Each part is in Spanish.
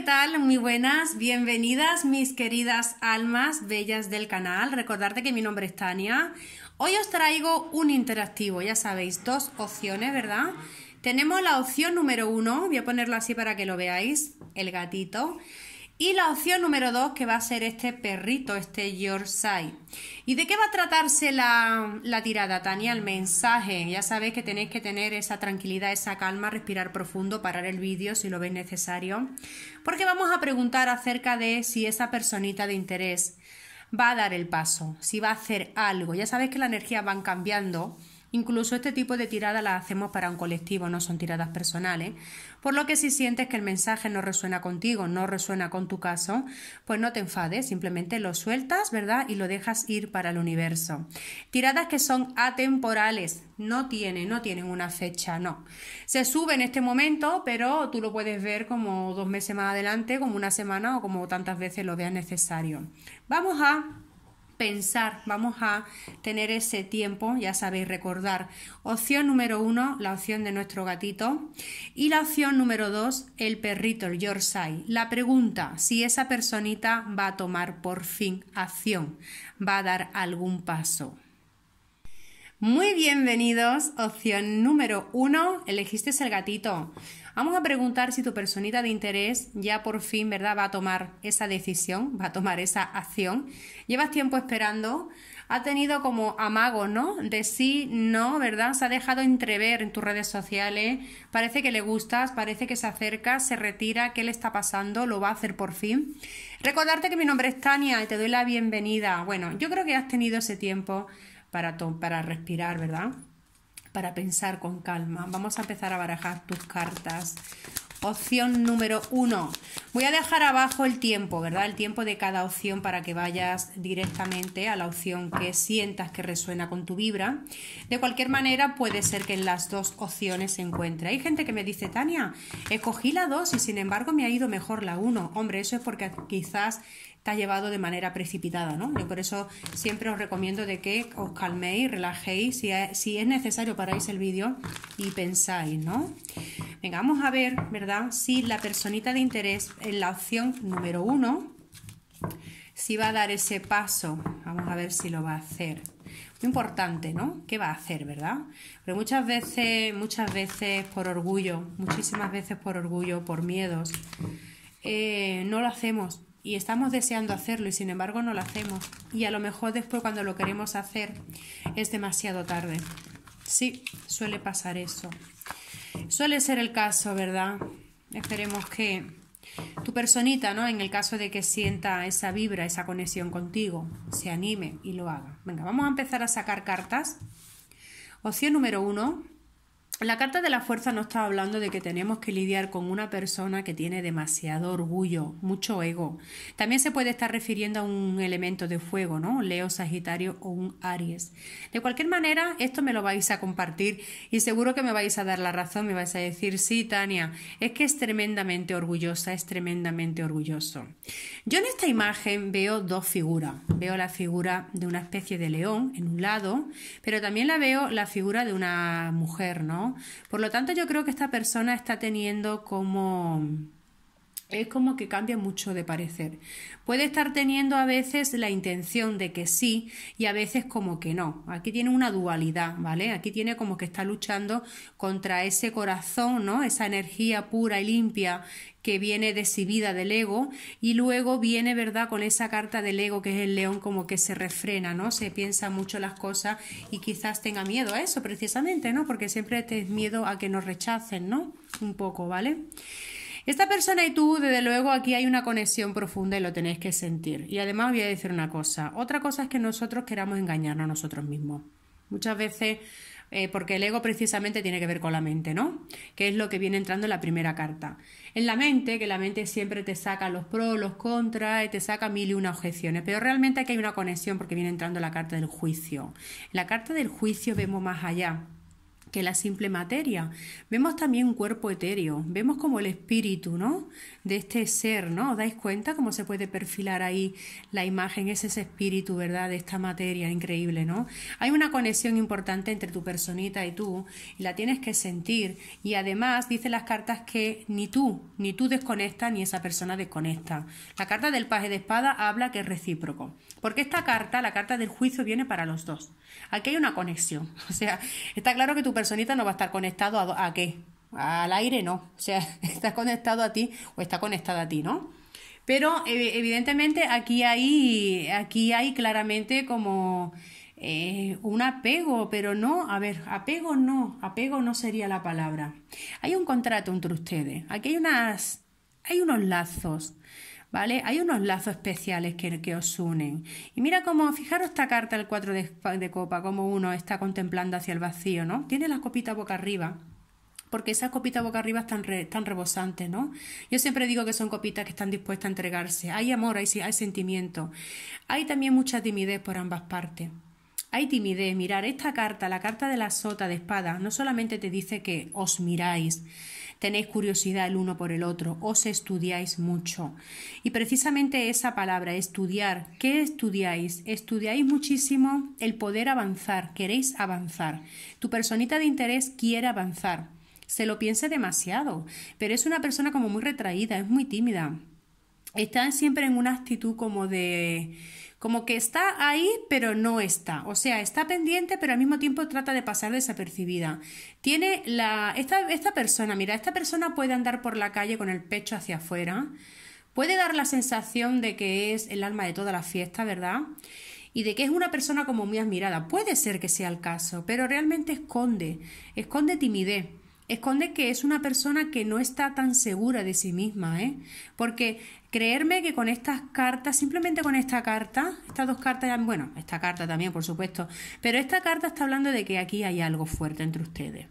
¿qué tal? Muy buenas, bienvenidas mis queridas almas bellas del canal. Recordarte que mi nombre es Tania. Hoy os traigo un interactivo, ya sabéis, dos opciones, ¿verdad? Tenemos la opción número uno, voy a ponerlo así para que lo veáis, el gatito. Y la opción número 2, que va a ser este perrito, este Yorkshire. ¿Y de qué va a tratarse la, la, tirada, Tania? El mensaje. Ya sabéis que tenéis que tener esa tranquilidad, esa calma, respirar profundo, parar el vídeo si lo veis necesario. Porque vamos a preguntar acerca de si esa personita de interés va a dar el paso, si va a hacer algo. Ya sabéis que las energías van cambiando Incluso este tipo de tiradas las hacemos para un colectivo, no son tiradas personales. Por lo que si sientes que el mensaje no resuena contigo, no resuena con tu caso, pues no te enfades, simplemente lo sueltas, ¿verdad? Y lo dejas ir para el universo. Tiradas que son atemporales, no tienen, no tienen una fecha, no. Se sube en este momento, pero tú lo puedes ver como dos meses más adelante, como una semana o como tantas veces lo veas necesario. Vamos a pensar, vamos a tener ese tiempo, ya sabéis, recordar. Opción número uno, la opción de nuestro gatito. Y la opción número dos, el perrito, el Yorkshire. La pregunta, si esa personita va a tomar por fin acción, va a dar algún paso. Muy bienvenidos, opción número uno, elegiste el gatito. Vamos a preguntar si tu personita de interés ya por fin, ¿verdad? Va a tomar esa decisión, va a tomar esa acción. Llevas tiempo esperando, ha tenido como amago, ¿no? De sí, no, ¿verdad? Se ha dejado entrever en tus redes sociales, parece que le gustas, parece que se acerca, se retira, ¿qué le está pasando? ¿Lo va a hacer por fin? Recordarte que mi nombre es Tania y te doy la bienvenida. Bueno, yo creo que has tenido ese tiempo para, respirar, ¿verdad? Para pensar con calma. Vamos a empezar a barajar tus cartas. Opción número uno. Voy a dejar abajo el tiempo, ¿verdad? El tiempo de cada opción para que vayas directamente a la opción que sientas que resuena con tu vibra. De cualquier manera, puede ser que en las dos opciones se encuentre. Hay gente que me dice, Tania, escogí la dos y sin embargo me ha ido mejor la uno. Hombre, eso es porque quizás llevado de manera precipitada, ¿no? Yo por eso siempre os recomiendo de que os calméis, relajéis, si, si es necesario paráis el vídeo y pensáis, ¿no? Vengamos a ver, ¿verdad? Si la personita de interés en la opción número uno, si va a dar ese paso, vamos a ver si lo va a hacer importante, ¿no? ¿Qué va a hacer, verdad? Pero muchas veces, muchas veces por orgullo, muchísimas veces por orgullo, por miedos, eh, no lo hacemos y estamos deseando hacerlo y sin embargo no lo hacemos. Y a lo mejor después cuando lo queremos hacer es demasiado tarde. Sí, suele pasar eso. Suele ser el caso, ¿verdad? Esperemos que tu personita, ¿no? En el caso de que sienta esa vibra, esa conexión contigo, se anime y lo haga. Venga, vamos a empezar a sacar cartas. Opción número uno, la carta de la fuerza no está hablando de que tenemos que lidiar con una persona que tiene demasiado orgullo, mucho ego. También se puede estar refiriendo a un elemento de fuego, ¿no? Leo, Sagitario o un Aries. De cualquier manera, esto me lo vais a compartir y seguro que me vais a dar la razón, me vais a decir, sí, Tania, es que es tremendamente orgullosa, es tremendamente orgulloso. Yo en esta imagen veo dos figuras. Veo la figura de una especie de león en un lado, pero también la veo la figura de una mujer, ¿no? Por lo tanto, yo creo que esta persona está teniendo como es como que cambia mucho de parecer. Puede estar teniendo a veces la intención de que sí y a veces como que no. Aquí tiene una dualidad, ¿vale? Aquí tiene como que está luchando contra ese corazón, ¿no? Esa energía pura y limpia que viene decidida del ego y luego viene, ¿verdad?, con esa carta del ego que es el león como que se refrena, ¿no? Se piensa mucho las cosas y quizás tenga miedo a eso precisamente, ¿no? Porque siempre te miedo a que nos rechacen, ¿no? Un poco, ¿vale? Esta persona y tú, desde luego, aquí hay una conexión profunda y lo tenéis que sentir. Y además voy a decir una cosa. Otra cosa es que nosotros queramos engañarnos a nosotros mismos. Muchas veces, eh, porque el ego precisamente tiene que ver con la mente, ¿no? Que es lo que viene entrando en la primera carta. En la mente, que la mente siempre te saca los pros, los contras, te saca mil y una objeciones, pero realmente aquí hay una conexión porque viene entrando la carta del juicio. En la carta del juicio vemos más allá que la simple materia. Vemos también un cuerpo etéreo, vemos como el espíritu, ¿no? de este ser, ¿no? ¿Os dais cuenta cómo se puede perfilar ahí la imagen? Es ese espíritu, ¿verdad? De esta materia increíble, ¿no? Hay una conexión importante entre tu personita y tú, y la tienes que sentir. Y además, dice las cartas que ni tú, ni tú desconectas, ni esa persona desconecta. La carta del paje de espada habla que es recíproco. Porque esta carta, la carta del juicio, viene para los dos. Aquí hay una conexión. O sea, está claro que tu personita no va a estar conectado a, a qué, al aire no, o sea, estás conectado a ti o está conectada a ti, ¿no? Pero eh, evidentemente aquí hay, aquí hay claramente como eh, un apego, pero no, a ver, apego no, apego no sería la palabra. Hay un contrato entre ustedes, aquí hay unas, hay unos lazos, ¿vale? Hay unos lazos especiales que, que os unen. Y mira cómo, fijaros esta carta el 4 de, de copa, como uno está contemplando hacia el vacío, ¿no? Tiene la copita boca arriba porque esas copitas boca arriba están, tan están rebosantes, ¿no? Yo siempre digo que son copitas que están dispuestas a entregarse. Hay amor, hay, hay sentimiento. Hay también mucha timidez por ambas partes. Hay timidez. Mirar, esta carta, la carta de la sota de espada, no solamente te dice que os miráis, tenéis curiosidad el uno por el otro, os estudiáis mucho. Y precisamente esa palabra, estudiar, ¿qué estudiáis? Estudiáis muchísimo el poder avanzar, queréis avanzar. Tu personita de interés quiere avanzar se lo piense demasiado, pero es una persona como muy retraída, es muy tímida. Está siempre en una actitud como de como que está ahí pero no está, o sea, está pendiente pero al mismo tiempo trata de pasar desapercibida. Tiene la esta, esta persona, mira, esta persona puede andar por la calle con el pecho hacia afuera, puede dar la sensación de que es el alma de toda la fiesta, ¿verdad? Y de que es una persona como muy admirada. Puede ser que sea el caso, pero realmente esconde, esconde timidez esconde que es una persona que no está tan segura de sí misma, ¿eh? Porque creerme que con estas cartas, simplemente con esta carta, estas dos cartas, bueno, esta carta también, por supuesto, pero esta carta está hablando de que aquí hay algo fuerte entre ustedes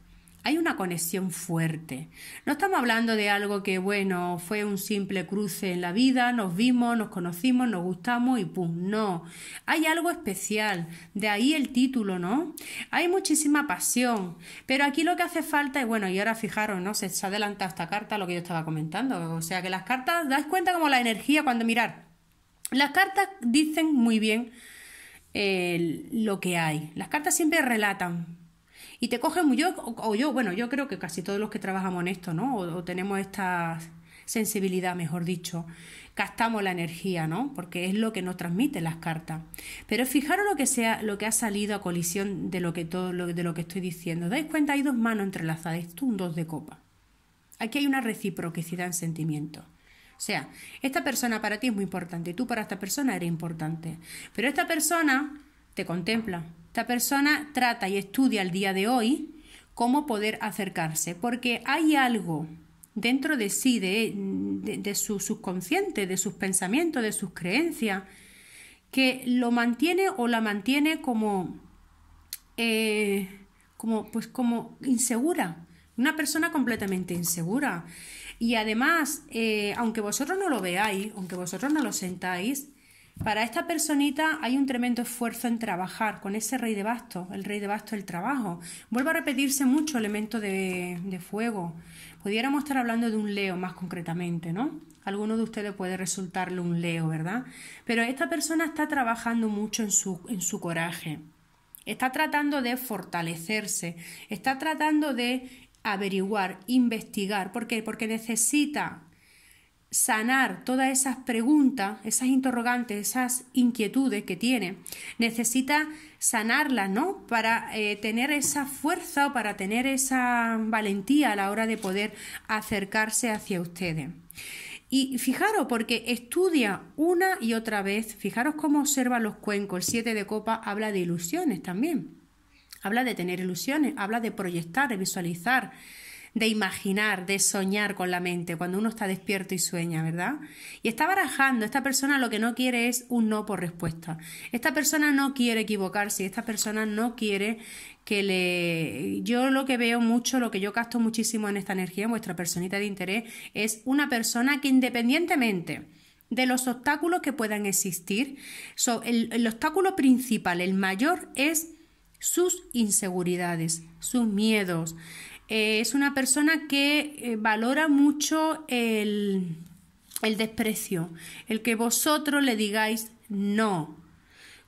hay una conexión fuerte. No estamos hablando de algo que, bueno, fue un simple cruce en la vida, nos vimos, nos conocimos, nos gustamos y pum, no. Hay algo especial, de ahí el título, ¿no? Hay muchísima pasión, pero aquí lo que hace falta, es bueno, y ahora fijaros, ¿no? Se, se ha adelantado esta carta, lo que yo estaba comentando, o sea que las cartas, dais cuenta como la energía cuando mirar. Las cartas dicen muy bien eh, lo que hay, las cartas siempre relatan y te coge muy yo, o, yo, bueno, yo creo que casi todos los que trabajamos en esto, ¿no? o, tenemos esta sensibilidad, mejor dicho, gastamos la energía, ¿no? Porque es lo que nos transmiten las cartas. Pero fijaros lo que sea, lo que ha salido a colisión de lo que todo, de lo que estoy diciendo. ¿Dais cuenta? Hay dos manos entrelazadas, esto es un dos de copa. Aquí hay una reciprocidad en sentimientos. O sea, esta persona para ti es muy importante, tú para esta persona eres importante. Pero esta persona te contempla, esta persona trata y estudia el día de hoy cómo poder acercarse, porque hay algo dentro de sí, de, su subconsciente, de sus pensamientos, de sus creencias, que lo mantiene o la mantiene como, eh, como, pues como insegura, una persona completamente insegura. Y además, eh, aunque vosotros no lo veáis, aunque vosotros no lo sentáis, para esta personita hay un tremendo esfuerzo en trabajar con ese rey de bastos, el rey de bastos, del trabajo. Vuelvo a repetirse mucho elemento de, fuego. Pudiéramos estar hablando de un leo más concretamente, ¿no? Alguno de ustedes puede resultarle un leo, ¿verdad? Pero esta persona está trabajando mucho en su, en su coraje. Está tratando de fortalecerse, está tratando de averiguar, investigar. ¿Por qué? Porque necesita sanar todas esas preguntas, esas interrogantes, esas inquietudes que tiene. Necesita sanarlas, ¿no? Para eh, tener esa fuerza o para tener esa valentía a la hora de poder acercarse hacia ustedes. Y fijaros, porque estudia una y otra vez, fijaros cómo observa los cuencos, el 7 de copa habla de ilusiones también, habla de tener ilusiones, habla de proyectar, de visualizar, de imaginar, de soñar con la mente cuando uno está despierto y sueña, ¿verdad? Y está barajando, esta persona lo que no quiere es un no por respuesta. Esta persona no quiere equivocarse, esta persona no quiere que le... Yo lo que veo mucho, lo que yo gasto muchísimo en esta energía, en vuestra personita de interés, es una persona que independientemente de los obstáculos que puedan existir, el obstáculo principal, el mayor, es sus inseguridades, sus miedos, eh, es una persona que eh, valora mucho el, el desprecio, el que vosotros le digáis no,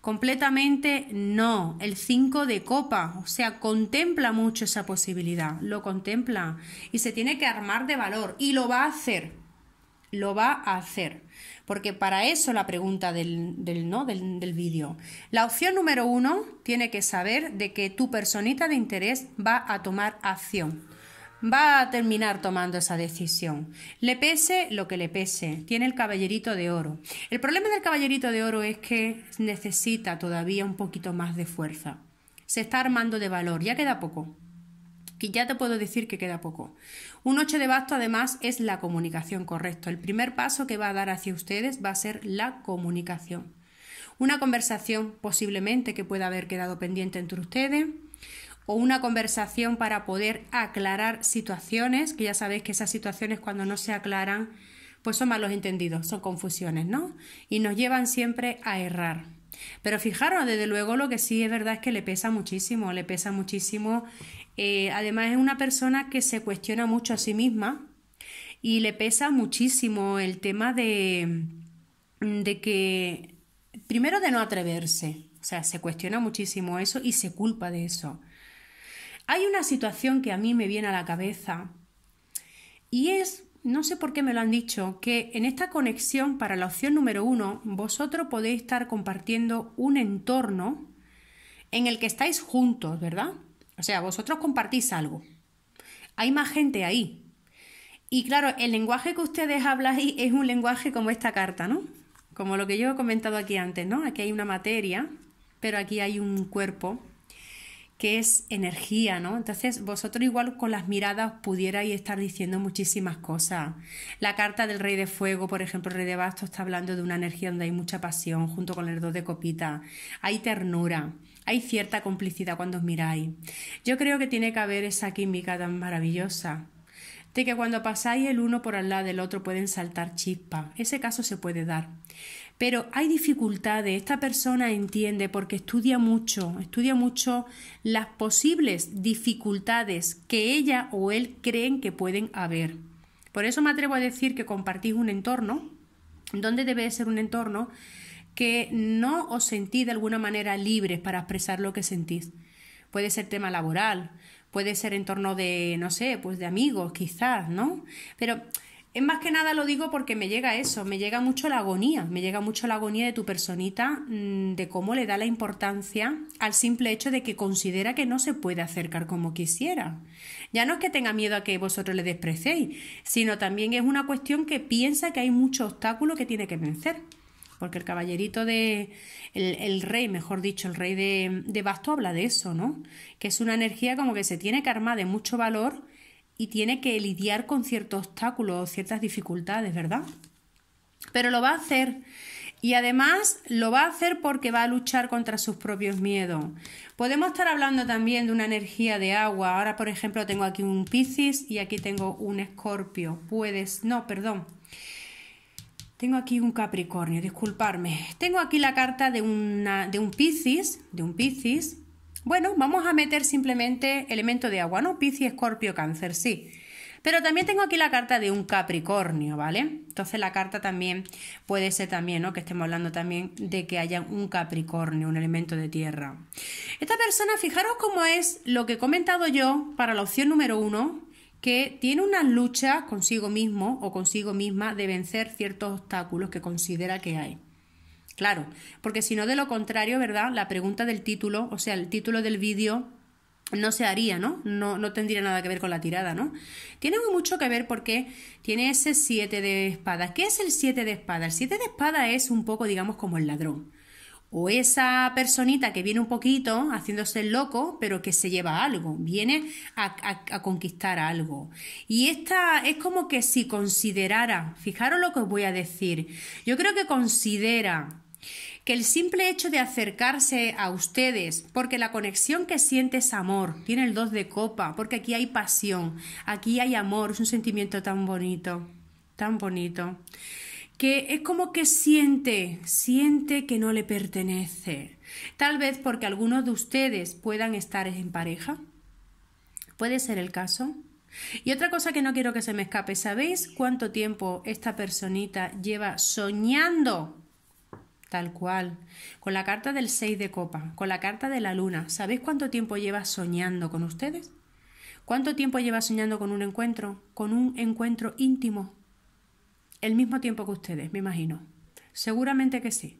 completamente no. El cinco de copa, o sea, contempla mucho esa posibilidad, lo contempla y se tiene que armar de valor y lo va a hacer lo va a hacer. Porque para eso la pregunta del, del no del, vídeo. La opción número uno tiene que saber de que tu personita de interés va a tomar acción. Va a terminar tomando esa decisión. Le pese lo que le pese. Tiene el caballerito de oro. El problema del caballerito de oro es que necesita todavía un poquito más de fuerza. Se está armando de valor. Ya queda poco. y ya te puedo decir que queda poco. Un ocho de basto además es la comunicación, correcta. El primer paso que va a dar hacia ustedes va a ser la comunicación. Una conversación posiblemente que pueda haber quedado pendiente entre ustedes o una conversación para poder aclarar situaciones, que ya sabéis que esas situaciones cuando no se aclaran pues son malos entendidos, son confusiones, ¿no? Y nos llevan siempre a errar. Pero fijaros, desde luego lo que sí es verdad es que le pesa muchísimo, le pesa muchísimo. Eh, además es una persona que se cuestiona mucho a sí misma y le pesa muchísimo el tema de, de que, primero de no atreverse, o sea, se cuestiona muchísimo eso y se culpa de eso. Hay una situación que a mí me viene a la cabeza y es no sé por qué me lo han dicho, que en esta conexión para la opción número uno, vosotros podéis estar compartiendo un entorno en el que estáis juntos, ¿verdad? O sea, vosotros compartís algo. Hay más gente ahí. Y claro, el lenguaje que ustedes hablan ahí es un lenguaje como esta carta, ¿no? Como lo que yo he comentado aquí antes, ¿no? Aquí hay una materia, pero aquí hay un cuerpo que es energía, ¿no? Entonces vosotros igual con las miradas pudierais estar diciendo muchísimas cosas. La carta del rey de fuego, por ejemplo, el rey de bastos está hablando de una energía donde hay mucha pasión junto con el dos de copita. Hay ternura, hay cierta complicidad cuando os miráis. Yo creo que tiene que haber esa química tan maravillosa de que cuando pasáis el uno por al lado del otro pueden saltar chispas. Ese caso se puede dar pero hay dificultades. Esta persona entiende porque estudia mucho, estudia mucho las posibles dificultades que ella o él creen que pueden haber. Por eso me atrevo a decir que compartís un entorno, donde debe ser un entorno que no os sentís de alguna manera libres para expresar lo que sentís. Puede ser tema laboral, puede ser entorno de, no sé, pues de amigos, quizás, ¿no? Pero es más que nada lo digo porque me llega eso, me llega mucho la agonía, me llega mucho la agonía de tu personita, mm, de cómo le da la importancia al simple hecho de que considera que no se puede acercar como quisiera. Ya no es que tenga miedo a que vosotros le desprecéis, sino también es una cuestión que piensa que hay mucho obstáculo que tiene que vencer. Porque el caballerito de. El, rey, mejor dicho, el rey de, de Basto habla de eso, ¿no? Que es una energía como que se tiene que armar de mucho valor y tiene que lidiar con ciertos obstáculos, ciertas dificultades, ¿verdad? Pero lo va a hacer. Y además lo va a hacer porque va a luchar contra sus propios miedos. Podemos estar hablando también de una energía de agua. Ahora, por ejemplo, tengo aquí un Piscis y aquí tengo un Escorpio. Puedes, no, perdón. Tengo aquí un Capricornio, disculparme. Tengo aquí la carta de, de un Piscis, de un Piscis, bueno, vamos a meter simplemente elemento de agua, ¿no? Piscis, escorpio, cáncer, sí. Pero también tengo aquí la carta de un Capricornio, ¿vale? Entonces la carta también puede ser también, ¿no? Que estemos hablando también de que haya un Capricornio, un elemento de tierra. Esta persona, fijaros cómo es lo que he comentado yo para la opción número uno, que tiene una lucha consigo mismo o consigo misma de vencer ciertos obstáculos que considera que hay. Claro, porque si no, de lo contrario, ¿verdad? La pregunta del título, o sea, el título del vídeo no se haría, ¿no? ¿no? No tendría nada que ver con la tirada, ¿no? Tiene mucho que ver porque tiene ese 7 de espada. ¿Qué es el 7 de espada? El 7 de espada es un poco, digamos, como el ladrón o esa personita que viene un poquito haciéndose el loco, pero que se lleva algo, viene a, a, conquistar algo. Y esta es como que si considerara, fijaros lo que os voy a decir, yo creo que considera que el simple hecho de acercarse a ustedes, porque la conexión que siente es amor, tiene el dos de copa, porque aquí hay pasión, aquí hay amor, es un sentimiento tan bonito, tan bonito que es como que siente, siente que no le pertenece. Tal vez porque algunos de ustedes puedan estar en pareja. Puede ser el caso. Y otra cosa que no quiero que se me escape, ¿sabéis cuánto tiempo esta personita lleva soñando? Tal cual, con la carta del 6 de copa, con la carta de la luna, ¿sabéis cuánto tiempo lleva soñando con ustedes? ¿Cuánto tiempo lleva soñando con un encuentro? Con un encuentro íntimo, el mismo tiempo que ustedes, me imagino. Seguramente que sí.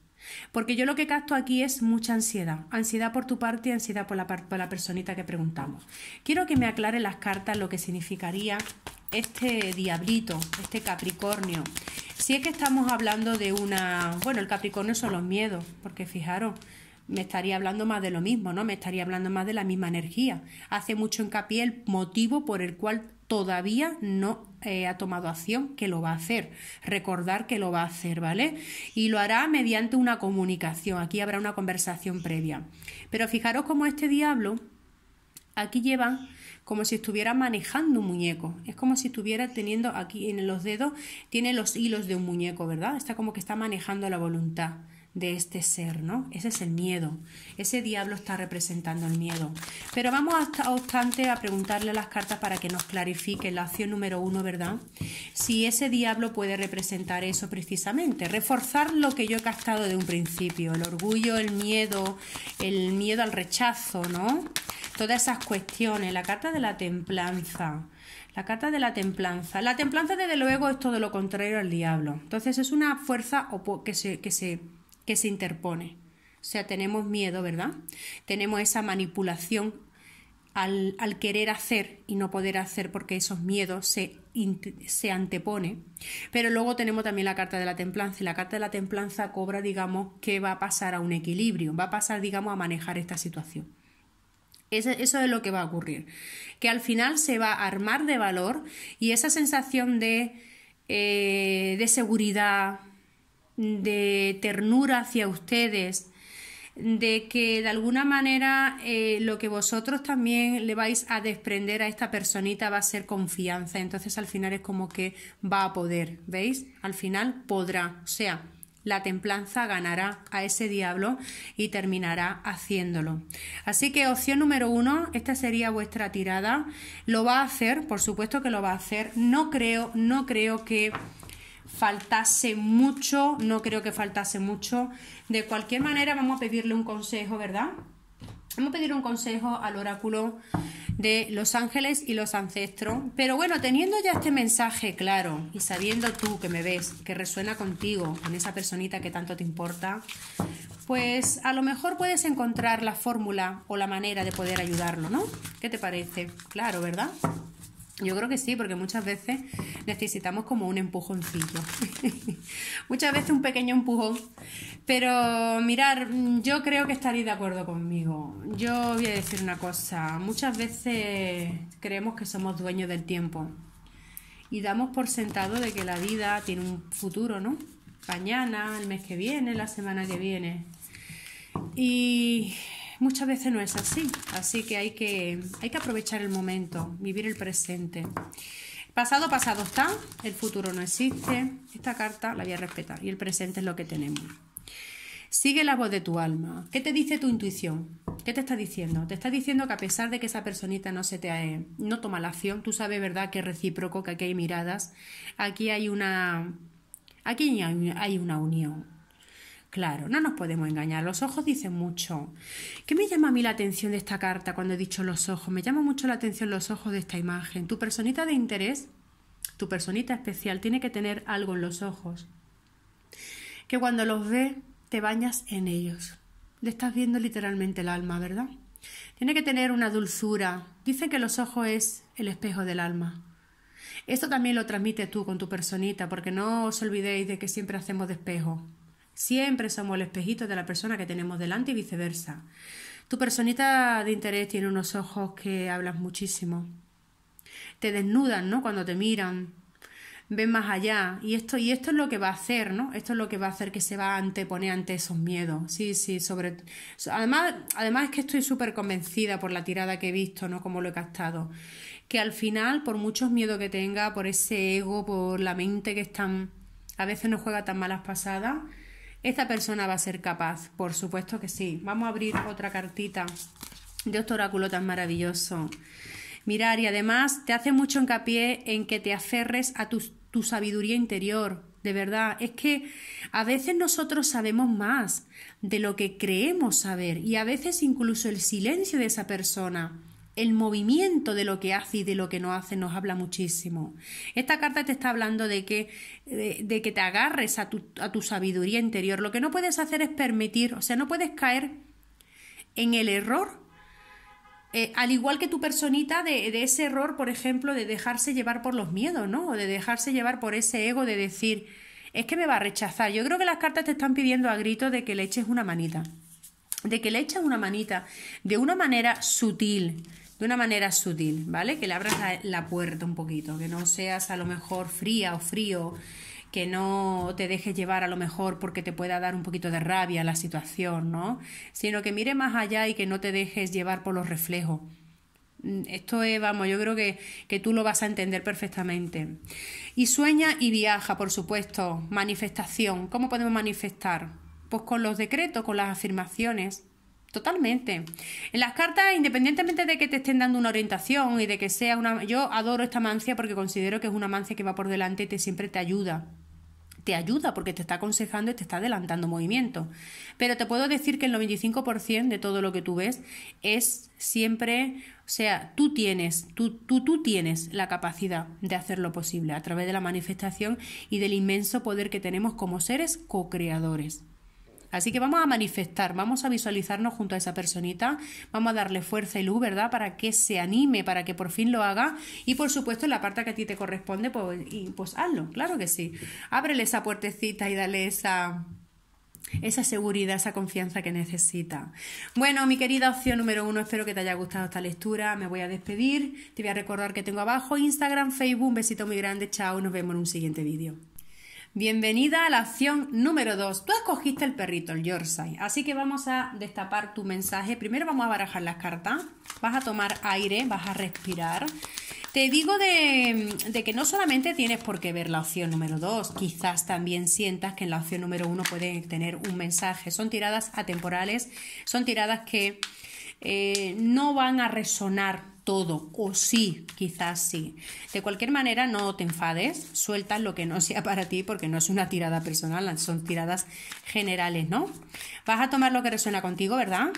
Porque yo lo que capto aquí es mucha ansiedad. Ansiedad por tu parte y ansiedad por la, personita que preguntamos. Quiero que me aclare las cartas lo que significaría este diablito, este capricornio. Si es que estamos hablando de una... Bueno, el capricornio son los miedos, porque fijaros, me estaría hablando más de lo mismo, ¿no? Me estaría hablando más de la misma energía. Hace mucho hincapié el motivo por el cual todavía no eh, ha tomado acción, que lo va a hacer. Recordar que lo va a hacer, ¿vale? Y lo hará mediante una comunicación. Aquí habrá una conversación previa. Pero fijaros cómo este diablo aquí lleva como si estuviera manejando un muñeco. Es como si estuviera teniendo aquí en los dedos, tiene los hilos de un muñeco, ¿verdad? Está como que está manejando la voluntad de este ser, ¿no? Ese es el miedo. Ese diablo está representando el miedo. Pero vamos hasta obstante a preguntarle a las cartas para que nos clarifique la acción número uno, ¿verdad? Si ese diablo puede representar eso precisamente, reforzar lo que yo he captado de un principio, el orgullo, el miedo, el miedo al rechazo, ¿no? Todas esas cuestiones, la carta de la templanza. La carta de la templanza. La templanza, desde luego, es todo lo contrario al diablo. Entonces es una fuerza que que se se interpone. O sea, tenemos miedo, ¿verdad? Tenemos esa manipulación al, querer hacer y no poder hacer porque esos miedos se, se antepone. Pero luego tenemos también la carta de la templanza y la carta de la templanza cobra, digamos, que va a pasar a un equilibrio, va a pasar, digamos, a manejar esta situación. Eso es lo que va a ocurrir. Que al final se va a armar de valor y esa sensación de, eh, de seguridad, de ternura hacia ustedes, de que de alguna manera eh, lo que vosotros también le vais a desprender a esta personita va a ser confianza. Entonces al final es como que va a poder, ¿veis? Al final podrá. O sea, la templanza ganará a ese diablo y terminará haciéndolo. Así que opción número uno, esta sería vuestra tirada. Lo va a hacer, por supuesto que lo va a hacer. No creo, no creo que faltase mucho, no creo que faltase mucho. De cualquier manera, vamos a pedirle un consejo, ¿verdad? Vamos a pedir un consejo al oráculo de los ángeles y los ancestros. Pero bueno, teniendo ya este mensaje claro y sabiendo tú que me ves, que resuena contigo, con esa personita que tanto te importa, pues a lo mejor puedes encontrar la fórmula o la manera de poder ayudarlo, ¿no? ¿Qué te parece? Claro, ¿verdad? Yo creo que sí, porque muchas veces necesitamos como un empujoncillo. muchas veces un pequeño empujón. Pero mirar, yo creo que estaréis de acuerdo conmigo. Yo voy a decir una cosa. Muchas veces creemos que somos dueños del tiempo. Y damos por sentado de que la vida tiene un futuro, ¿no? Mañana, el mes que viene, la semana que viene. Y muchas veces no es así, así que hay que, hay que aprovechar el momento, vivir el presente. Pasado, pasado está, el futuro no existe, esta carta la voy a respetar y el presente es lo que tenemos. Sigue la voz de tu alma. ¿Qué te dice tu intuición? ¿Qué te está diciendo? Te está diciendo que a pesar de que esa personita no se te eh, no toma la acción, tú sabes, ¿verdad?, que es recíproco, que aquí hay miradas, aquí hay una aquí hay una unión, Claro, no nos podemos engañar, los ojos dicen mucho. ¿Qué me llama a mí la atención de esta carta cuando he dicho los ojos? Me llama mucho la atención los ojos de esta imagen. Tu personita de interés, tu personita especial, tiene que tener algo en los ojos. Que cuando los ve, te bañas en ellos. Le estás viendo literalmente el alma, ¿verdad? Tiene que tener una dulzura. Dicen que los ojos es el espejo del alma. Esto también lo transmites tú con tu personita, porque no os olvidéis de que siempre hacemos de espejo. Siempre somos el espejito de la persona que tenemos delante y viceversa. Tu personita de interés tiene unos ojos que hablan muchísimo. Te desnudan, ¿no? Cuando te miran. Ven más allá. Y esto, y esto es lo que va a hacer, ¿no? Esto es lo que va a hacer que se va a anteponer ante esos miedos. Sí, sí, sobre. Además, además es que estoy súper convencida por la tirada que he visto, ¿no? Como lo he captado. Que al final, por muchos miedos que tenga, por ese ego, por la mente que están. A veces no juega tan malas pasadas esta persona va a ser capaz, por supuesto que sí. Vamos a abrir otra cartita de este oráculo tan maravilloso. Mirar, y además te hace mucho hincapié en que te aferres a tu sabiduría interior, de verdad, es que a veces nosotros sabemos más de lo que creemos saber y a veces incluso el silencio de esa persona el movimiento de lo que hace y de lo que no hace nos habla muchísimo. Esta carta te está hablando de que, de, que te agarres a tu, sabiduría interior. Lo que no puedes hacer es permitir, o sea, no puedes caer en el error eh, al igual que tu personita de, de, ese error, por ejemplo, de dejarse llevar por los miedos, ¿no? O de dejarse llevar por ese ego de decir, es que me va a rechazar. Yo creo que las cartas te están pidiendo a grito de que le eches una manita. De que le eches una manita de una manera sutil, de una manera sutil, ¿vale? Que le abras la, puerta un poquito, que no seas a lo mejor fría o frío, que no te dejes llevar a lo mejor porque te pueda dar un poquito de rabia la situación, ¿no? Sino que mire más allá y que no te dejes llevar por los reflejos. Mm, esto es, vamos, yo creo que, que, tú lo vas a entender perfectamente. Y sueña y viaja, por supuesto. Manifestación. ¿Cómo podemos manifestar? Pues con los decretos, con las afirmaciones. Totalmente. En las cartas, independientemente de que te estén dando una orientación y de que sea una... Yo adoro esta mancia porque considero que es una mancia que va por delante y te, siempre te ayuda. Te ayuda porque te está aconsejando y te está adelantando movimiento. Pero te puedo decir que el 95% de todo lo que tú ves es siempre... O sea, tú tienes, tú, tú, tú tienes la capacidad de hacer lo posible a través de la manifestación y del inmenso poder que tenemos como seres co-creadores. Así que vamos a manifestar, vamos a visualizarnos junto a esa personita, vamos a darle fuerza y luz, ¿verdad? Para que se anime, para que por fin lo haga. Y por supuesto, en la parte que a ti te corresponde, pues, pues, hazlo, claro que sí. Ábrele esa puertecita y dale esa esa seguridad, esa confianza que necesita. Bueno, mi querida opción número uno, espero que te haya gustado esta lectura. Me voy a despedir. Te voy a recordar que tengo abajo Instagram, Facebook. Un besito muy grande. Chao. Nos vemos en un siguiente vídeo. Bienvenida a la acción número 2. Tú escogiste el perrito, el Yorkshire. Así que vamos a destapar tu mensaje. Primero vamos a barajar las cartas. Vas a tomar aire, vas a respirar. Te digo de, que no solamente tienes por qué ver la opción número 2, quizás también sientas que en la opción número 1 puede tener un mensaje. Son tiradas atemporales, son tiradas que eh, no van a resonar todo, o sí, quizás sí. De cualquier manera, no te enfades, sueltas lo que no sea para ti, porque no es una tirada personal, son tiradas generales, ¿no? Vas a tomar lo que resuena contigo, ¿verdad?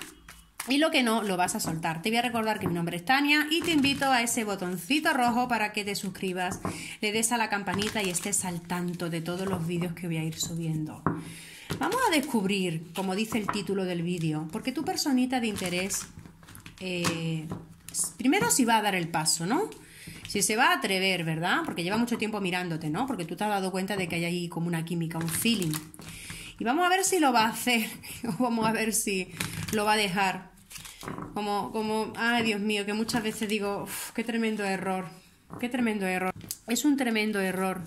Y lo que no, lo vas a soltar. Te voy a recordar que mi nombre es Tania y te invito a ese botoncito rojo para que te suscribas, le des a la campanita y estés al tanto de todos los vídeos que voy a ir subiendo. Vamos a descubrir, como dice el título del vídeo, porque tu personita de interés eh, primero si va a dar el paso, ¿no? Si se va a atrever, ¿verdad? Porque lleva mucho tiempo mirándote, ¿no? Porque tú te has dado cuenta de que hay ahí como una química, un feeling. Y vamos a ver si lo va a hacer, o vamos a ver si lo va a dejar. Como, como, ay Dios mío, que muchas veces digo, qué tremendo error, qué tremendo error. Es un tremendo error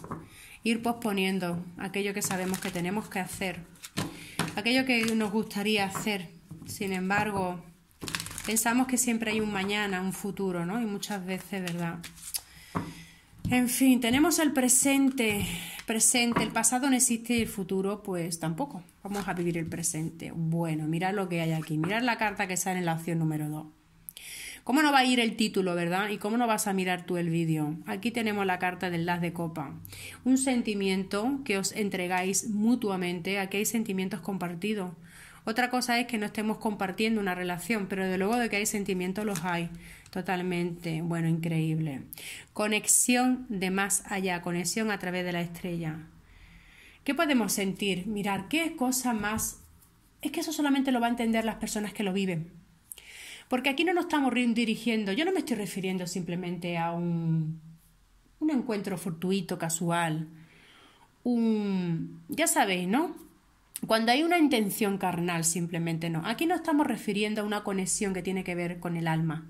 ir posponiendo aquello que sabemos que tenemos que hacer, aquello que nos gustaría hacer. Sin embargo, pensamos que siempre hay un mañana, un futuro, ¿no? Y muchas veces, ¿verdad? En fin, tenemos el presente, presente, el pasado no existe y el futuro pues tampoco. Vamos a vivir el presente. Bueno, mirad lo que hay aquí, mirad la carta que sale en la opción número 2. ¿Cómo no va a ir el título, verdad? ¿Y cómo no vas a mirar tú el vídeo? Aquí tenemos la carta del las de copa. Un sentimiento que os entregáis mutuamente. Aquí hay sentimientos compartidos. Otra cosa es que no estemos compartiendo una relación, pero de luego de que hay sentimientos los hay. Totalmente, bueno, increíble. Conexión de más allá, conexión a través de la estrella. ¿Qué podemos sentir? Mirar, ¿qué cosa más? Es que eso solamente lo va a entender las personas que lo viven. Porque aquí no nos estamos dirigiendo, yo no me estoy refiriendo simplemente a un, un encuentro fortuito, casual, un... ya sabéis, ¿no? Cuando hay una intención carnal, simplemente no. Aquí no estamos refiriendo a una conexión que tiene que ver con el alma.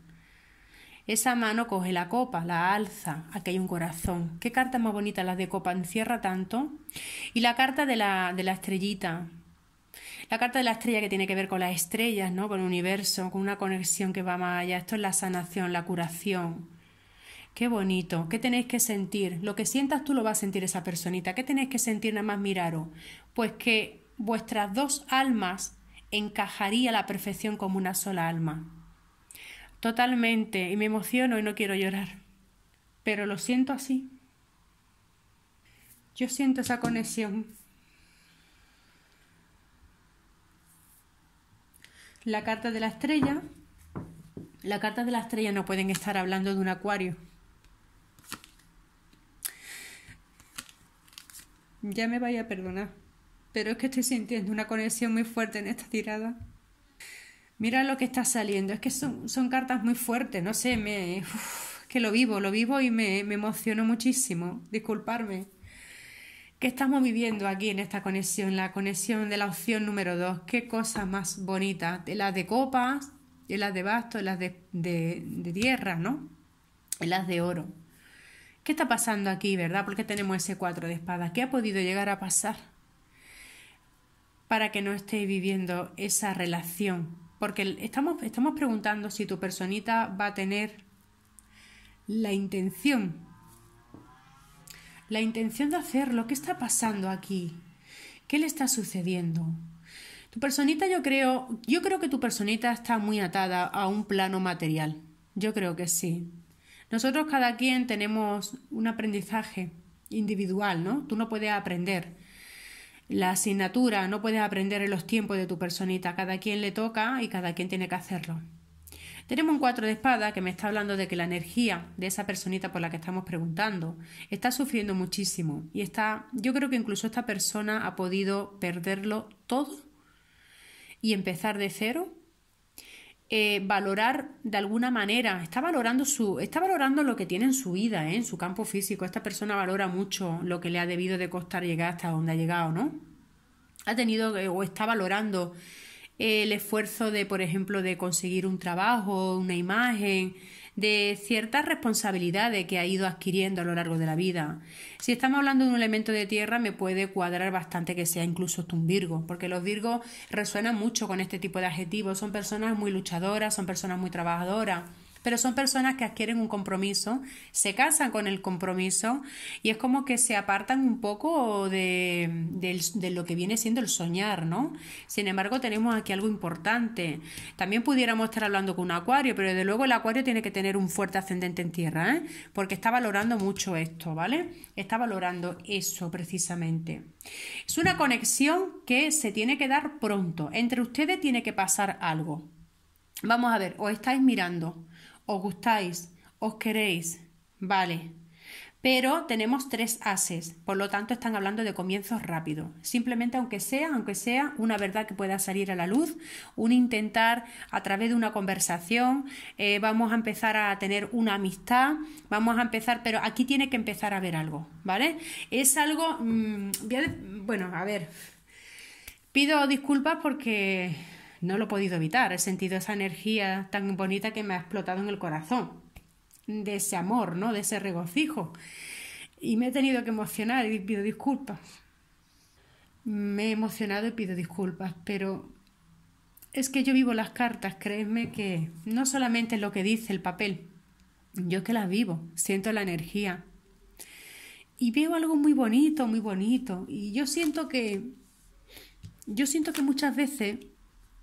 Esa mano coge la copa, la alza, aquí hay un corazón. Qué carta más bonita, las de copa, encierra tanto. Y la carta de la, de la estrellita. La carta de la estrella que tiene que ver con las estrellas, ¿no? Con el universo, con una conexión que va más allá. Esto es la sanación, la curación. Qué bonito. ¿Qué tenéis que sentir? Lo que sientas tú lo va a sentir esa personita. ¿Qué tenéis que sentir nada más miraros? Pues que vuestras dos almas encajaría la perfección como una sola alma. Totalmente, y me emociono y no quiero llorar, pero lo siento así. Yo siento esa conexión. La carta de la estrella. La carta de la estrella no pueden estar hablando de un acuario. Ya me vaya a perdonar pero es que estoy sintiendo una conexión muy fuerte en esta tirada. Mira lo que está saliendo, es que son, cartas muy fuertes, no sé, me, que lo vivo, lo vivo y me, me emociono muchísimo, disculparme. ¿Qué estamos viviendo aquí en esta conexión? La conexión de la opción número 2. Qué cosa más bonita, De las de copas, de las de basto, de las de, de, tierra, ¿no? De las de oro. ¿Qué está pasando aquí, verdad? Porque tenemos ese 4 de espadas. ¿Qué ha podido llegar a pasar? para que no estéis viviendo esa relación. Porque estamos, estamos preguntando si tu personita va a tener la intención. La intención de hacerlo. ¿Qué está pasando aquí? ¿Qué le está sucediendo? Tu personita, yo creo, yo creo que tu personita está muy atada a un plano material. Yo creo que sí. Nosotros cada quien tenemos un aprendizaje individual, ¿no? Tú no puedes aprender la asignatura, no puedes aprender en los tiempos de tu personita, cada quien le toca y cada quien tiene que hacerlo. Tenemos un cuatro de espada que me está hablando de que la energía de esa personita por la que estamos preguntando está sufriendo muchísimo y está, yo creo que incluso esta persona ha podido perderlo todo y empezar de cero eh, valorar de alguna manera, está valorando, su, está valorando lo que tiene en su vida, ¿eh? en su campo físico. Esta persona valora mucho lo que le ha debido de costar llegar hasta donde ha llegado, ¿no? Ha tenido eh, o está valorando el esfuerzo de, por ejemplo, de conseguir un trabajo, una imagen, de ciertas responsabilidades que ha ido adquiriendo a lo largo de la vida. Si estamos hablando de un elemento de tierra, me puede cuadrar bastante que sea incluso un Virgo, porque los Virgos resuenan mucho con este tipo de adjetivos. Son personas muy luchadoras, son personas muy trabajadoras pero son personas que adquieren un compromiso, se casan con el compromiso y es como que se apartan un poco de, lo que viene siendo el soñar, ¿no? Sin embargo, tenemos aquí algo importante. También pudiéramos estar hablando con un acuario, pero de luego el acuario tiene que tener un fuerte ascendente en tierra, ¿eh? Porque está valorando mucho esto, ¿vale? Está valorando eso precisamente. Es una conexión que se tiene que dar pronto. Entre ustedes tiene que pasar algo. Vamos a ver, os estáis mirando, os gustáis, os queréis, vale. Pero tenemos tres ases, por lo tanto están hablando de comienzos rápidos. Simplemente aunque sea, aunque sea una verdad que pueda salir a la luz, un intentar a través de una conversación, eh, vamos a empezar a tener una amistad, vamos a empezar, pero aquí tiene que empezar a ver algo, ¿vale? Es algo, mm, bueno, a ver, pido disculpas porque no lo he podido evitar. He sentido esa energía tan bonita que me ha explotado en el corazón, de ese amor, ¿no? De ese regocijo. Y me he tenido que emocionar y pido disculpas. Me he emocionado y pido disculpas, pero es que yo vivo las cartas, créeme que no solamente es lo que dice el papel, yo es que las vivo, siento la energía. Y veo algo muy bonito, muy bonito. Y yo siento que. Yo siento que muchas veces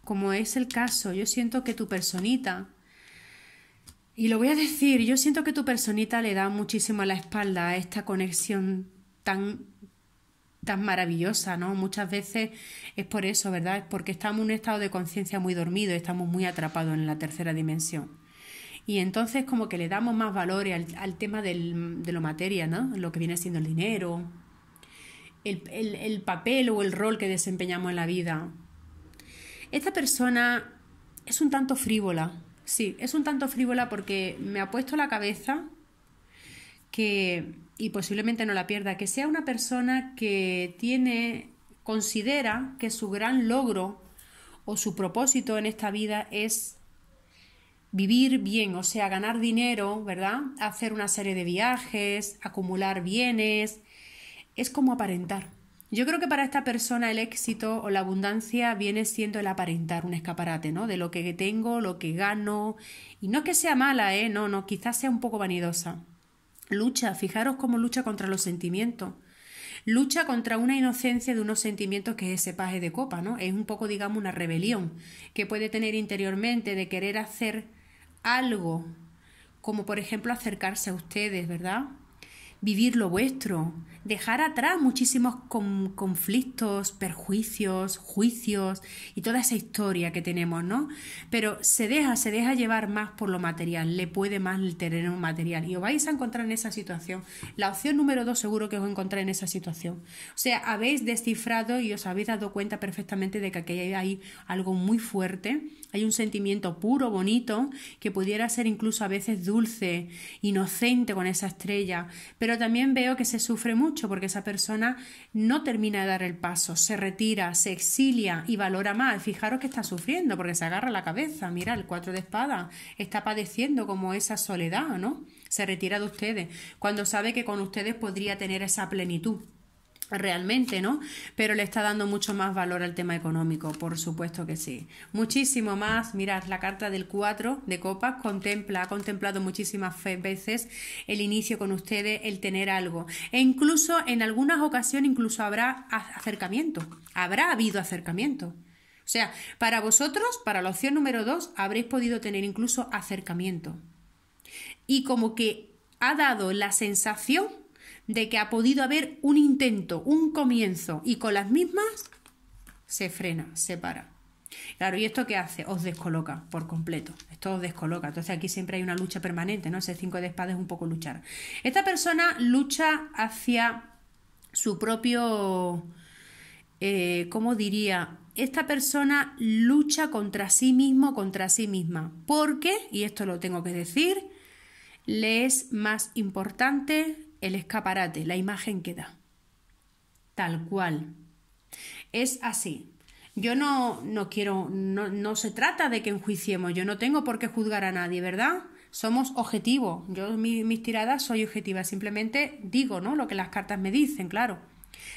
como es el caso, yo siento que tu personita, y lo voy a decir, yo siento que tu personita le da muchísimo la espalda a esta conexión tan tan maravillosa, ¿no? Muchas veces es por eso, ¿verdad? Es porque estamos en un estado de conciencia muy dormido, estamos muy atrapados en la tercera dimensión. Y entonces como que le damos más valor al, tema de lo materia, ¿no? Lo que viene siendo el dinero, el papel o el rol que desempeñamos en la vida, esta persona es un tanto frívola, sí, es un tanto frívola porque me ha puesto la cabeza que, y posiblemente no la pierda, que sea una persona que tiene, considera que su gran logro o su propósito en esta vida es vivir bien, o sea, ganar dinero, ¿verdad? Hacer una serie de viajes, acumular bienes, es como aparentar. Yo creo que para esta persona el éxito o la abundancia viene siendo el aparentar un escaparate, ¿no? De lo que tengo, lo que gano. Y no es que sea mala, ¿eh? No, no, quizás sea un poco vanidosa. Lucha, fijaros cómo lucha contra los sentimientos. Lucha contra una inocencia de unos sentimientos que es ese paje de copa, ¿no? Es un poco, digamos, una rebelión que puede tener interiormente de querer hacer algo, como por ejemplo acercarse a ustedes, ¿verdad? vivir lo vuestro, dejar atrás muchísimos conflictos, perjuicios, juicios y toda esa historia que tenemos, ¿no? Pero se deja, se deja llevar más por lo material, le puede más el terreno material y os vais a encontrar en esa situación. La opción número dos seguro que os encontráis en esa situación. O sea, habéis descifrado y os habéis dado cuenta perfectamente de que aquí hay algo muy fuerte hay un sentimiento puro, bonito, que pudiera ser incluso a veces dulce, inocente con esa estrella, pero también veo que se sufre mucho porque esa persona no termina de dar el paso, se retira, se exilia y valora más. Fijaros que está sufriendo porque se agarra la cabeza, mira el cuatro de espada, está padeciendo como esa soledad, ¿no? Se retira de ustedes, cuando sabe que con ustedes podría tener esa plenitud realmente, ¿no? Pero le está dando mucho más valor al tema económico, por supuesto que sí. Muchísimo más, mirad, la carta del 4 de copas contempla, ha contemplado muchísimas veces el inicio con ustedes, el tener algo. E incluso en algunas ocasiones incluso habrá acercamiento, habrá habido acercamiento. O sea, para vosotros, para la opción número 2, habréis podido tener incluso acercamiento. Y como que ha dado la sensación de que ha podido haber un intento, un comienzo, y con las mismas se frena, se para. Claro, ¿y esto qué hace? Os descoloca por completo. Esto os descoloca. Entonces aquí siempre hay una lucha permanente, ¿no? Ese cinco de espadas es un poco luchar. Esta persona lucha hacia su propio... Eh, ¿Cómo diría? Esta persona lucha contra sí mismo, contra sí misma. Porque, y esto lo tengo que decir, le es más importante el escaparate, la imagen que da. Tal cual. Es así. Yo no, no quiero, no, se trata de que enjuiciemos, yo no tengo por qué juzgar a nadie, ¿verdad? Somos objetivos, yo mis, mis tiradas soy objetiva, simplemente digo, ¿no? Lo que las cartas me dicen, claro.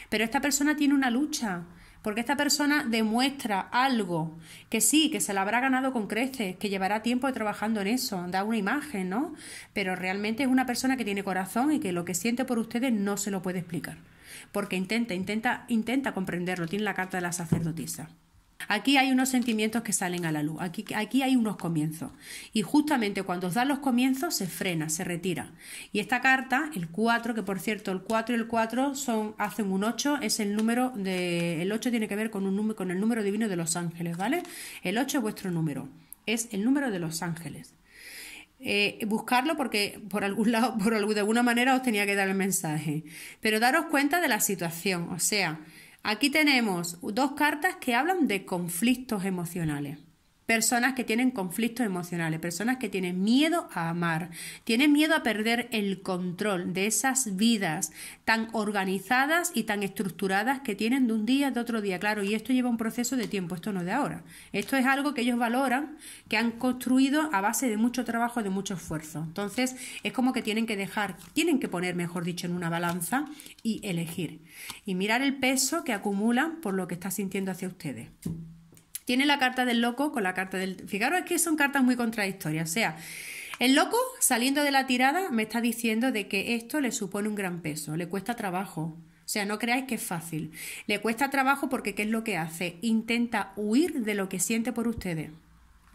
Pero esta persona tiene una lucha, porque esta persona demuestra algo que sí, que se la habrá ganado con creces, que llevará tiempo trabajando en eso, da una imagen, ¿no? Pero realmente es una persona que tiene corazón y que lo que siente por ustedes no se lo puede explicar, porque intenta, intenta, intenta comprenderlo, tiene la carta de la sacerdotisa. Aquí hay unos sentimientos que salen a la luz, aquí, hay unos comienzos. Y justamente cuando os dan los comienzos se frena, se retira. Y esta carta, el 4, que por cierto el 4 y el 4 son, hacen un 8, es el número de... El 8 tiene que ver con, un, con el número divino de los ángeles, ¿vale? El 8 es vuestro número, es el número de los ángeles. Eh, buscarlo porque por algún lado, por de alguna manera os tenía que dar el mensaje. Pero daros cuenta de la situación, o sea, Aquí tenemos dos cartas que hablan de conflictos emocionales personas que tienen conflictos emocionales, personas que tienen miedo a amar, tienen miedo a perder el control de esas vidas tan organizadas y tan estructuradas que tienen de un día de otro día. Claro, y esto lleva un proceso de tiempo, esto no es de ahora. Esto es algo que ellos valoran, que han construido a base de mucho trabajo, de mucho esfuerzo. Entonces, es como que tienen que dejar, tienen que poner, mejor dicho, en una balanza y elegir. Y mirar el peso que acumulan por lo que está sintiendo hacia ustedes. Tiene la carta del loco con la carta del... Fijaros que son cartas muy contradictorias. O sea, el loco, saliendo de la tirada, me está diciendo de que esto le supone un gran peso, le cuesta trabajo. O sea, no creáis que es fácil. Le cuesta trabajo porque ¿qué es lo que hace? Intenta huir de lo que siente por ustedes.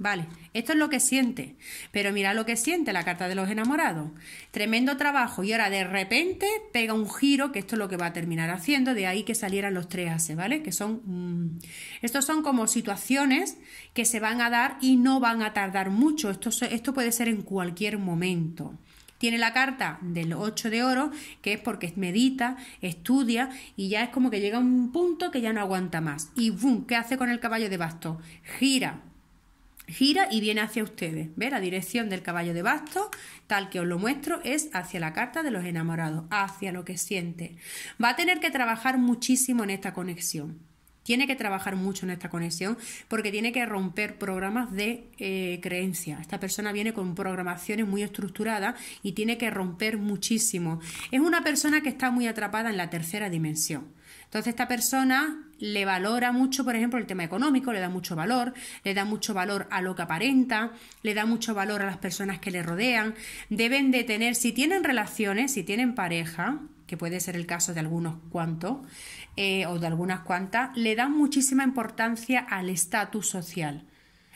Vale, esto es lo que siente. Pero mira lo que siente la carta de los enamorados. Tremendo trabajo y ahora de repente pega un giro, que esto es lo que va a terminar haciendo, de ahí que salieran los tres ases, ¿vale? Que son... Mm, estos son como situaciones que se van a dar y no van a tardar mucho. Esto, esto puede ser en cualquier momento. Tiene la carta del 8 de oro, que es porque medita, estudia y ya es como que llega a un punto que ya no aguanta más. Y ¡bum! ¿Qué hace con el caballo de basto? Gira gira y viene hacia ustedes. ¿Ve? La dirección del caballo de bastos, tal que os lo muestro, es hacia la carta de los enamorados, hacia lo que siente. Va a tener que trabajar muchísimo en esta conexión. Tiene que trabajar mucho en esta conexión porque tiene que romper programas de eh, creencia. Esta persona viene con programaciones muy estructuradas y tiene que romper muchísimo. Es una persona que está muy atrapada en la tercera dimensión entonces esta persona le valora mucho, por ejemplo, el tema económico, le da mucho valor, le da mucho valor a lo que aparenta, le da mucho valor a las personas que le rodean. Deben de tener, si tienen relaciones, si tienen pareja, que puede ser el caso de algunos cuantos eh, o de algunas cuantas, le dan muchísima importancia al estatus social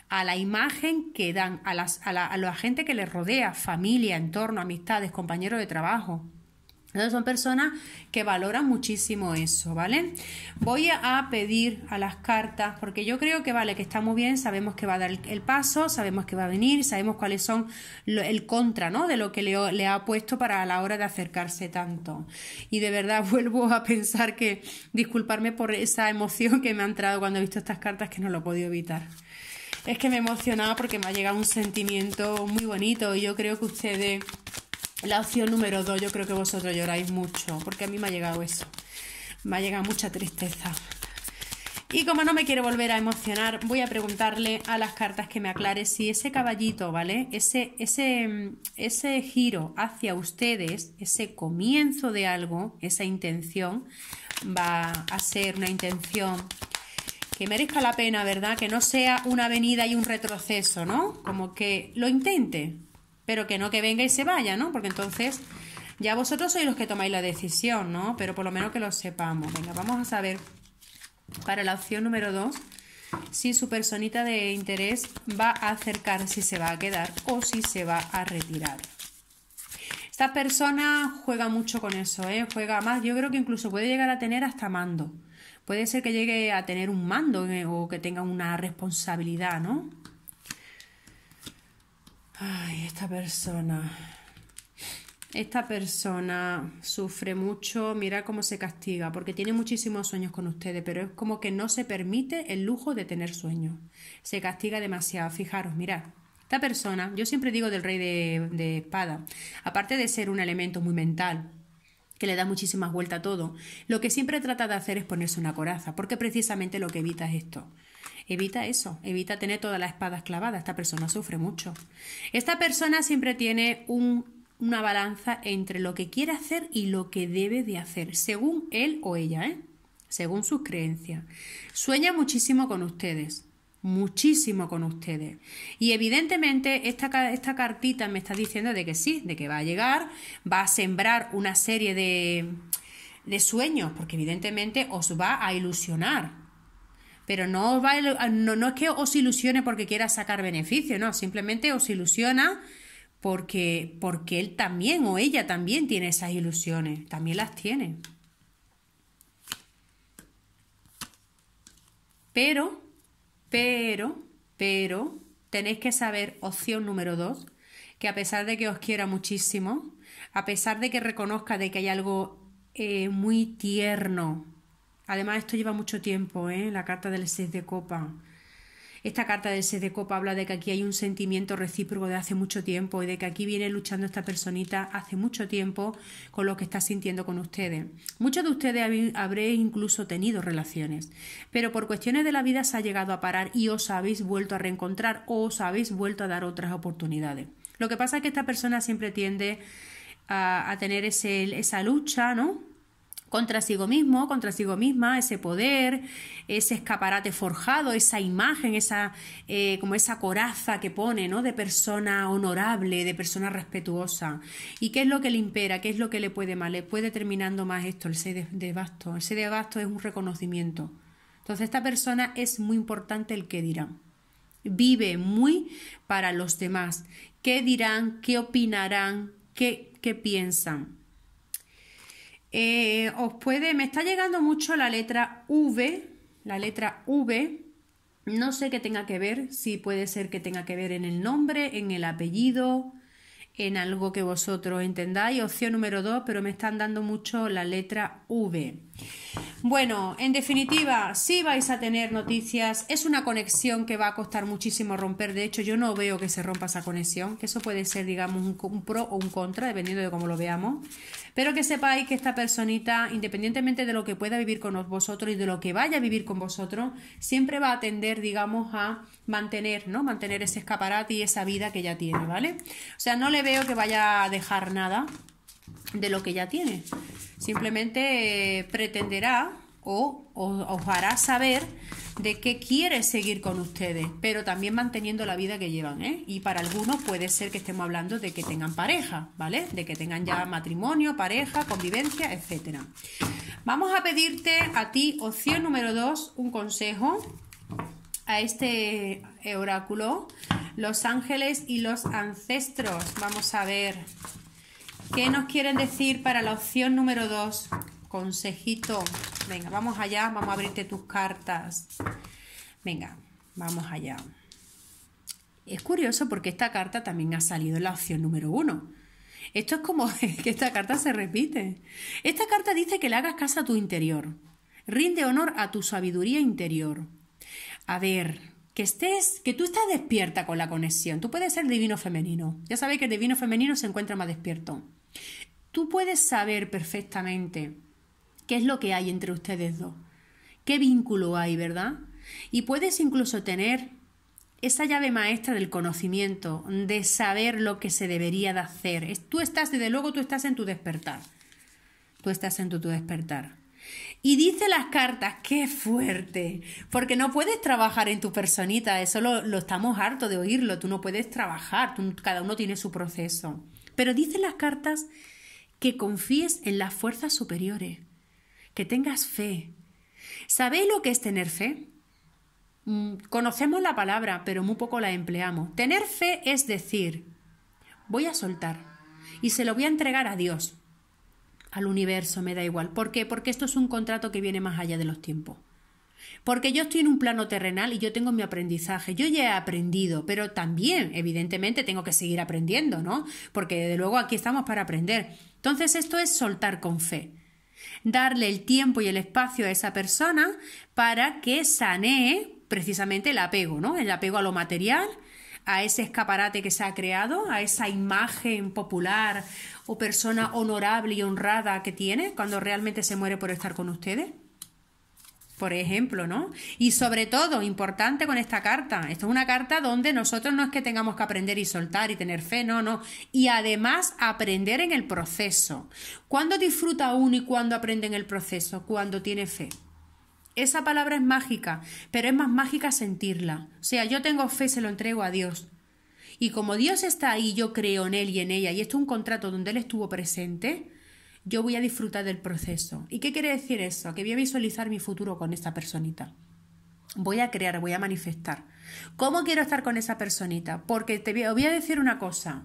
a la imagen que dan a, las, a, la, a la gente que les rodea, familia, entorno, amistades, compañeros de trabajo. Entonces son personas que valoran muchísimo eso, ¿vale? Voy a pedir a las cartas, porque yo creo que vale, que está muy bien, sabemos que va a dar el paso, sabemos que va a venir, sabemos cuáles son el contra, ¿no? De lo que le, ha puesto para la hora de acercarse tanto. Y de verdad vuelvo a pensar que, disculparme por esa emoción que me ha entrado cuando he visto estas cartas, que no lo he podido evitar. Es que me emocionaba porque me ha llegado un sentimiento muy bonito y yo creo que ustedes la opción número dos, yo creo que vosotros lloráis mucho, porque a mí me ha llegado eso. Me ha llegado mucha tristeza. Y como no me quiero volver a emocionar, voy a preguntarle a las cartas que me aclare si ese caballito, ¿vale? Ese, ese, ese giro hacia ustedes, ese comienzo de algo, esa intención, va a ser una intención que merezca la pena, ¿verdad? Que no sea una venida y un retroceso, ¿no? Como que lo intente, pero que no que venga y se vaya, ¿no? Porque entonces ya vosotros sois los que tomáis la decisión, ¿no? Pero por lo menos que lo sepamos. Venga, vamos a saber para la opción número 2 si su personita de interés va a acercar, si se va a quedar o si se va a retirar. Esta persona juega mucho con eso, ¿eh? juega más. Yo creo que incluso puede llegar a tener hasta mando. Puede ser que llegue a tener un mando eh, o que tenga una responsabilidad, ¿no? Ay, esta persona. Esta persona sufre mucho, mira cómo se castiga, porque tiene muchísimos sueños con ustedes, pero es como que no se permite el lujo de tener sueños. Se castiga demasiado, fijaros, mirad. Esta persona, yo siempre digo del rey de, de espada, aparte de ser un elemento muy mental, que le da muchísimas vueltas a todo, lo que siempre trata de hacer es ponerse una coraza, porque precisamente lo que evita es esto. Evita eso, evita tener todas las espadas clavadas. Esta persona sufre mucho. Esta persona siempre tiene una balanza entre lo que quiere hacer y lo que debe de hacer, según él o ella, ¿eh? según sus creencias. Sueña muchísimo con ustedes, muchísimo con ustedes. Y evidentemente esta, esta cartita me está diciendo de que sí, de que va a llegar, va a sembrar una serie de, de sueños, porque evidentemente os va a ilusionar pero no, no, es que os ilusione porque quiera sacar beneficio, no, simplemente os ilusiona porque, porque él también o ella también tiene esas ilusiones, también las tiene. Pero, pero, pero, tenéis que saber, opción número dos, que a pesar de que os quiera muchísimo, a pesar de que reconozca de que hay algo eh, muy tierno Además, esto lleva mucho tiempo, ¿eh? la carta del 6 de copa. Esta carta del 6 de copa habla de que aquí hay un sentimiento recíproco de hace mucho tiempo y de que aquí viene luchando esta personita hace mucho tiempo con lo que está sintiendo con ustedes. Muchos de ustedes habréis incluso tenido relaciones, pero por cuestiones de la vida se ha llegado a parar y os habéis vuelto a reencontrar o os habéis vuelto a dar otras oportunidades. Lo que pasa es que esta persona siempre tiende a, tener ese, esa lucha, ¿no? contra sí mismo, contra sí misma, ese poder, ese escaparate forjado, esa imagen, esa eh, como esa coraza que pone, ¿no? De persona honorable, de persona respetuosa. ¿Y qué es lo que le impera? ¿Qué es lo que le puede mal? Le puede terminando más esto, el 6 de, abasto El 6 de basto es un reconocimiento. Entonces, esta persona es muy importante el que dirá. Vive muy para los demás. ¿Qué dirán? ¿Qué opinarán? ¿Qué, qué piensan? Eh, os puede, me está llegando mucho la letra V, la letra V, no sé qué tenga que ver, si puede ser que tenga que ver en el nombre, en el apellido, en algo que vosotros entendáis. Opción número 2, pero me están dando mucho la letra V. Bueno, en definitiva, si vais a tener noticias. Es una conexión que va a costar muchísimo romper. De hecho, yo no veo que se rompa esa conexión, que eso puede ser, digamos, un, pro o un contra, dependiendo de cómo lo veamos. Pero que sepáis que esta personita, independientemente de lo que pueda vivir con vosotros y de lo que vaya a vivir con vosotros, siempre va a tender, digamos, a mantener, ¿no? Mantener ese escaparate y esa vida que ya tiene, ¿vale? O sea, no le veo que vaya a dejar nada de lo que ya tiene. Simplemente eh, pretenderá o os hará saber de qué quiere seguir con ustedes, pero también manteniendo la vida que llevan. ¿eh? Y para algunos puede ser que estemos hablando de que tengan pareja, ¿vale? De que tengan ya matrimonio, pareja, convivencia, etc. Vamos a pedirte a ti, opción número 2, un consejo a este oráculo, los ángeles y los ancestros. Vamos a ver ¿Qué nos quieren decir para la opción número 2? Consejito. Venga, vamos allá, vamos a abrirte tus cartas. Venga, vamos allá. Es curioso porque esta carta también ha salido en la opción número 1. Esto es como que esta carta se repite. Esta carta dice que le hagas caso a tu interior. Rinde honor a tu sabiduría interior. A ver, que estés, que tú estás despierta con la conexión. Tú puedes ser divino femenino. Ya sabes que el divino femenino se encuentra más despierto. Tú puedes saber perfectamente qué es lo que hay entre ustedes dos, qué vínculo hay, ¿verdad? Y puedes incluso tener esa llave maestra del conocimiento, de saber lo que se debería de hacer. Tú estás, desde luego, tú estás en tu despertar. Tú estás en tu, despertar. Y dice las cartas, qué fuerte, porque no puedes trabajar en tu personita, eso lo, estamos harto de oírlo, tú no puedes trabajar, cada uno tiene su proceso. Pero dice las cartas que confíes en las fuerzas superiores, que tengas fe. ¿Sabéis lo que es tener fe? Mm, conocemos la palabra, pero muy poco la empleamos. Tener fe es decir, voy a soltar y se lo voy a entregar a Dios, al universo, me da igual. ¿Por qué? Porque esto es un contrato que viene más allá de los tiempos. Porque yo estoy en un plano terrenal y yo tengo mi aprendizaje. Yo ya he aprendido, pero también, evidentemente, tengo que seguir aprendiendo, ¿no? Porque desde luego aquí estamos para aprender. Entonces, esto es soltar con fe. Darle el tiempo y el espacio a esa persona para que sanee precisamente el apego, ¿no? El apego a lo material, a ese escaparate que se ha creado, a esa imagen popular o persona honorable y honrada que tiene cuando realmente se muere por estar con ustedes por ejemplo, ¿no? Y sobre todo, importante con esta carta, esto es una carta donde nosotros no es que tengamos que aprender y soltar y tener fe, no, no, y además aprender en el proceso. ¿Cuándo disfruta uno y cuándo aprende en el proceso? Cuando tiene fe. Esa palabra es mágica, pero es más mágica sentirla. O sea, yo tengo fe, se lo entrego a Dios. Y como Dios está ahí, yo creo en Él y en ella, y esto es un contrato donde Él estuvo presente, yo voy a disfrutar del proceso. ¿Y qué quiere decir eso? Que voy a visualizar mi futuro con esta personita. Voy a crear, voy a manifestar. ¿Cómo quiero estar con esa personita? Porque te voy, voy a decir una cosa.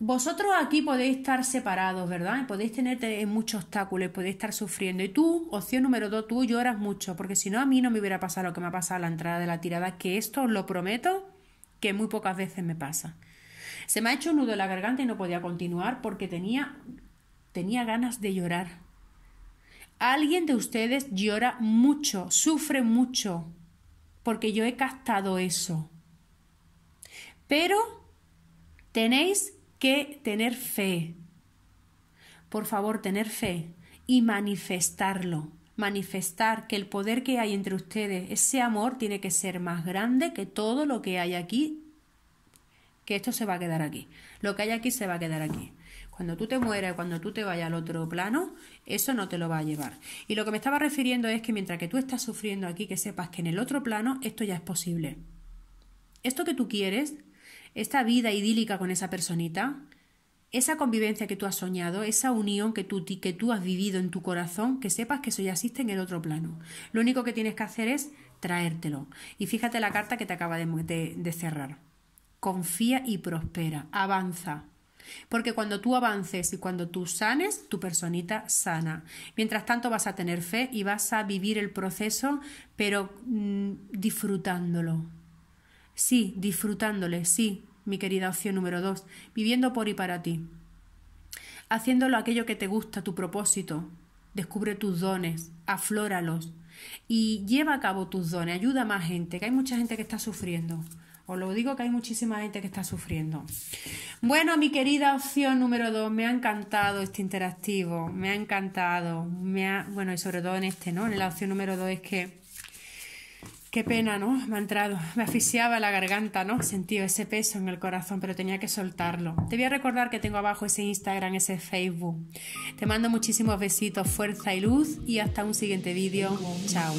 Vosotros aquí podéis estar separados, ¿verdad? Podéis tener muchos obstáculos, podéis estar sufriendo. Y tú, opción número dos, tú lloras mucho, porque si no, a mí no me hubiera pasado lo que me ha pasado a la entrada de la tirada, que esto os lo prometo que muy pocas veces me pasa. Se me ha hecho un nudo en la garganta y no podía continuar porque tenía Tenía ganas de llorar. Alguien de ustedes llora mucho, sufre mucho, porque yo he captado eso. Pero tenéis que tener fe. Por favor, tener fe y manifestarlo. Manifestar que el poder que hay entre ustedes, ese amor, tiene que ser más grande que todo lo que hay aquí que esto se va a quedar aquí. Lo que hay aquí se va a quedar aquí. Cuando tú te mueras, cuando tú te vayas al otro plano, eso no te lo va a llevar. Y lo que me estaba refiriendo es que mientras que tú estás sufriendo aquí, que sepas que en el otro plano esto ya es posible. Esto que tú quieres, esta vida idílica con esa personita, esa convivencia que tú has soñado, esa unión que tú, que tú has vivido en tu corazón, que sepas que eso ya existe en el otro plano. Lo único que tienes que hacer es traértelo. Y fíjate la carta que te acaba de cerrar confía y prospera, avanza. Porque cuando tú avances y cuando tú sanes, tu personita sana. Mientras tanto vas a tener fe y vas a vivir el proceso, pero mm, disfrutándolo. Sí, disfrutándole, sí, mi querida opción número dos, viviendo por y para ti. Haciéndolo aquello que te gusta, tu propósito. Descubre tus dones, aflóralos y lleva a cabo tus dones, ayuda a más gente, que hay mucha gente que está sufriendo. Os lo digo que hay muchísima gente que está sufriendo. Bueno, mi querida opción número 2, me ha encantado este interactivo, me ha encantado. Me ha, bueno, y sobre todo en este, ¿no? En la opción número 2 es que... Qué pena, ¿no? Me ha entrado, me asfixiaba la garganta, ¿no? Sentía ese peso en el corazón, pero tenía que soltarlo. Te voy a recordar que tengo abajo ese Instagram, ese Facebook. Te mando muchísimos besitos, fuerza y luz y hasta un siguiente vídeo. Chao.